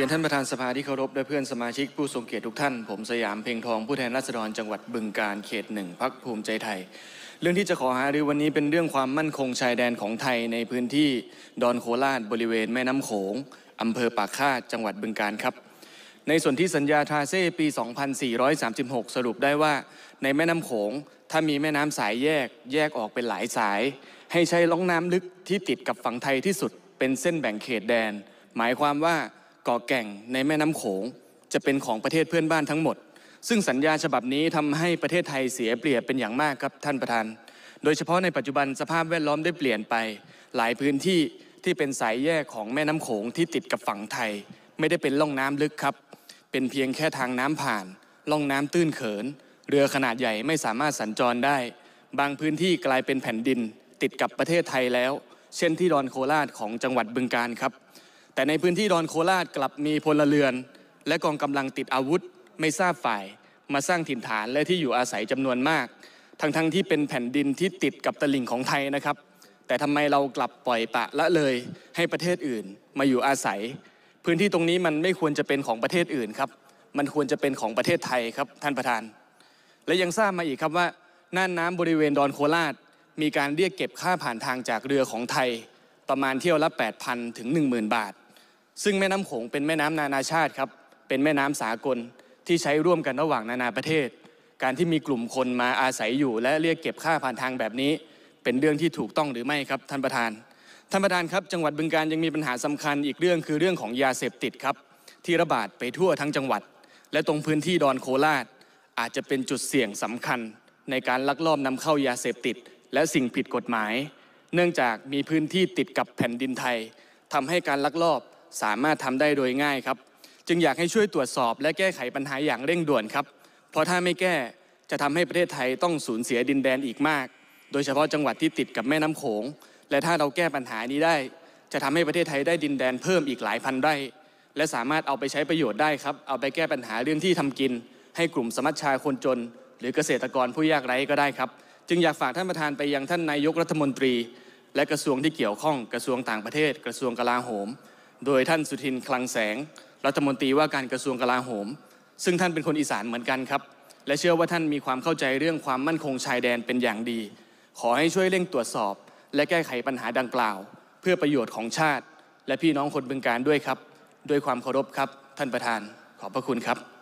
รียนท่านประธานสภาที่เคารพและเพื่อนสมาชิกผู้ทรงเกียรติทุกท่าน ผมสยามเพ่งทองผู้แทนราษฎร จังหวัดบึงการเขตหนึ่งพักภูมิใจไทย เรื่องที่จะขอหารือวันนี้เป็นเรื่องความมั่นคงชายแดนของไทยในพื้นที่ดอนโคราชบริเวณแม่น้ำโขงอำเภอปากคาจังหวัดบึงการครับ ในส่วนที่สัญญาทาเซ่ปี 2436 สรุปได้ว่า ในแม่น้ำโขงถ้ามีแม่น้ำสายแยก แยกออกเป็นหลายสาย ให้ใช้ล่องน้ำลึกที่ติดกับฝั่งไทยที่สุดเป็นเส้นแบ่งเขตแดน หมายความว่าก่อแก่งในแม่น้ำโขงจะเป็นของประเทศเพื่อนบ้านทั้งหมด ซึ่งสัญญาฉบับนี้ทำให้ประเทศไทยเสียเปรียบเป็นอย่างมากครับท่านประธาน โดยเฉพาะในปัจจุบันสภาพแวดล้อมได้เปลี่ยนไป หลายพื้นที่ที่เป็นสายแยกของแม่น้ำโขงที่ติดกับฝั่งไทย ไม่ได้เป็นล่องน้ำลึกครับ เป็นเพียงแค่ทางน้ำผ่านล่องน้ำตื้นเขิน เรือขนาดใหญ่ไม่สามารถสัญจรได้ บางพื้นที่กลายเป็นแผ่นดิน ติดกับประเทศไทยแล้ว เช่นที่ดอนโคราชของจังหวัดบึงการครับแต่ในพื้นที่ดอนโคราชกลับมีพลเรือน และกองกำลังติดอาวุธไม่ทราบฝ่ายมาสร้างถิ่นฐานและที่อยู่อาศัยจำนวนมาก ทั้งๆทที่เป็นแผ่นดินที่ติดกับตลิ่งของไทยนะครับ แต่ทำไมเรากลับปล่อยปะละเลยให้ประเทศอื่นมาอยู่อาศัย พื้นที่ตรงนี้มันไม่ควรจะเป็นของประเทศอื่นครับ มันควรจะเป็นของประเทศไทยครับท่านประธาน และยังทราบมาอีกครับว่าน่านน้ำบริเวณดอนโคราชมีการเรียกเก็บค่าผ่านทางจากเรือของไทยประมาณเที่ยวละ 8,000ถึง10,000 บาทซึ่งแม่น้ำโขงเป็นแม่น้ำนานาชาติครับ เป็นแม่น้ำสากล ที่ใช้ร่วมกันระหว่างนานาประเทศ การที่มีกลุ่มคนมาอาศัยอยู่และเรียกเก็บค่าผ่านทางแบบนี้ เป็นเรื่องที่ถูกต้องหรือไม่ครับท่านประธาน ท่านประธานครับ จังหวัดบึงการยังมีปัญหาสำคัญอีกเรื่องคือเรื่องของยาเสพติดครับ ที่ระบาดไปทั่วทั้งจังหวัด และตรงพื้นที่ดอนโคราชอาจจะเป็นจุดเสี่ยงสำคัญ ในการลักลอบนำเข้ายาเสพติด และสิ่งผิดกฎหมาย เนื่องจากมีพื้นที่ติดกับแผ่นดินไทย ทำให้การลักลอบสามารถทำได้โดยง่ายครับ จึงอยากให้ช่วยตรวจสอบและแก้ไขปัญหาอย่างเร่งด่วนครับ เพราะถ้าไม่แก้จะทำให้ประเทศไทยต้องสูญเสียดินแดนอีกมาก โดยเฉพาะจังหวัดที่ติดกับแม่น้ำโขงและถ้าเราแก้ปัญหานี้ได้ จะทำให้ประเทศไทยได้ดินแดนเพิ่มอีกหลายพันไร่และสามารถเอาไปใช้ประโยชน์ได้ครับเอาไปแก้ปัญหาเรื่องที่ทำกิน ให้กลุ่มสมัชชาคนจน หรือเกษตรกรผู้ยากไร้ก็ได้ครับจึงอยากฝากท่านประธานไปยังท่านนายกรัฐมนตรี และกระทรวงที่เกี่ยวข้องกระทรวงต่างประเทศกระทรวงกลาโหมโดยท่านสุทินคลังแสง รัฐมนตรีว่าการกระทรวงกลาโหม ซึ่งท่านเป็นคนอีสานเหมือนกันครับและเชื่อว่าท่านมีความเข้าใจเรื่องความมั่นคงชายแดนเป็นอย่างดี ขอให้ช่วยเร่งตรวจสอบ และแก้ไขปัญหาดังกล่าว เพื่อประโยชน์ของชาติ และพี่น้องคนบึงการด้วยครับ ด้วยความเคารพครับท่านประธานขอบพระคุณครับ